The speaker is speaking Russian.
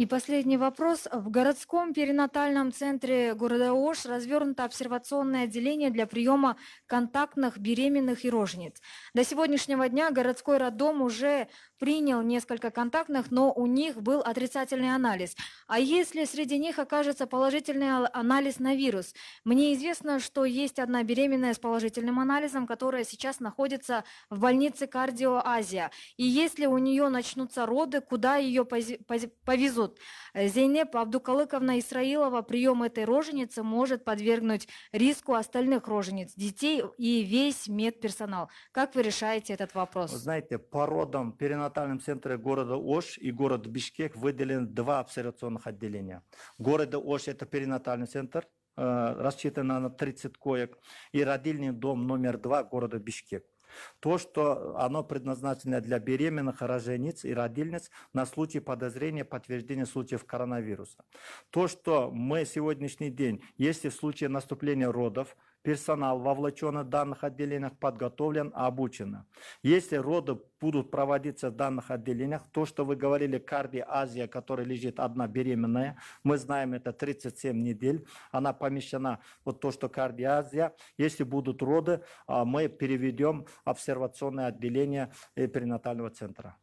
И последний вопрос. В городском перинатальном центре города Ош развернуто обсервационное отделение для приема контактных, беременных и рожниц. До сегодняшнего дня городской роддом уже принял несколько контактных, но у них был отрицательный анализ. А если среди них окажется положительный анализ на вирус? Мне известно, что есть одна беременная с положительным анализом, которая сейчас находится в больнице Кардио Азия. И если у нее начнутся роды, куда ее повезут? наоборот. Э, Зейнеп Абдукалыковна Исраилова прием этой роженицы может подвергнуть риску остальных рожениц, детей и весь медперсонал. Как вы решаете этот вопрос? знаете, по родам в перинатальном центре города Ош и город Бишкек выделены два обсервационных отделения. Города Ош – это перинатальный центр, э, рассчитано на 30 коек, и родильный дом номер два города Бишкек. То, что оно предназначено для беременных, рожениц и родильниц на случай подозрения подтверждения случаев коронавируса. То, что мы сегодняшний день, если в случае наступления родов, персонал вовлечен в данных отделениях подготовлен, обучен. Если роды будут проводиться в данных отделениях, то, что вы говорили, Карби Азия, которая лежит одна беременная, мы знаем, это 37 недель, она помещена, вот то, что Карби Азия, если будут роды, а, мы переведем обсервационное отделение э, перинатального центра.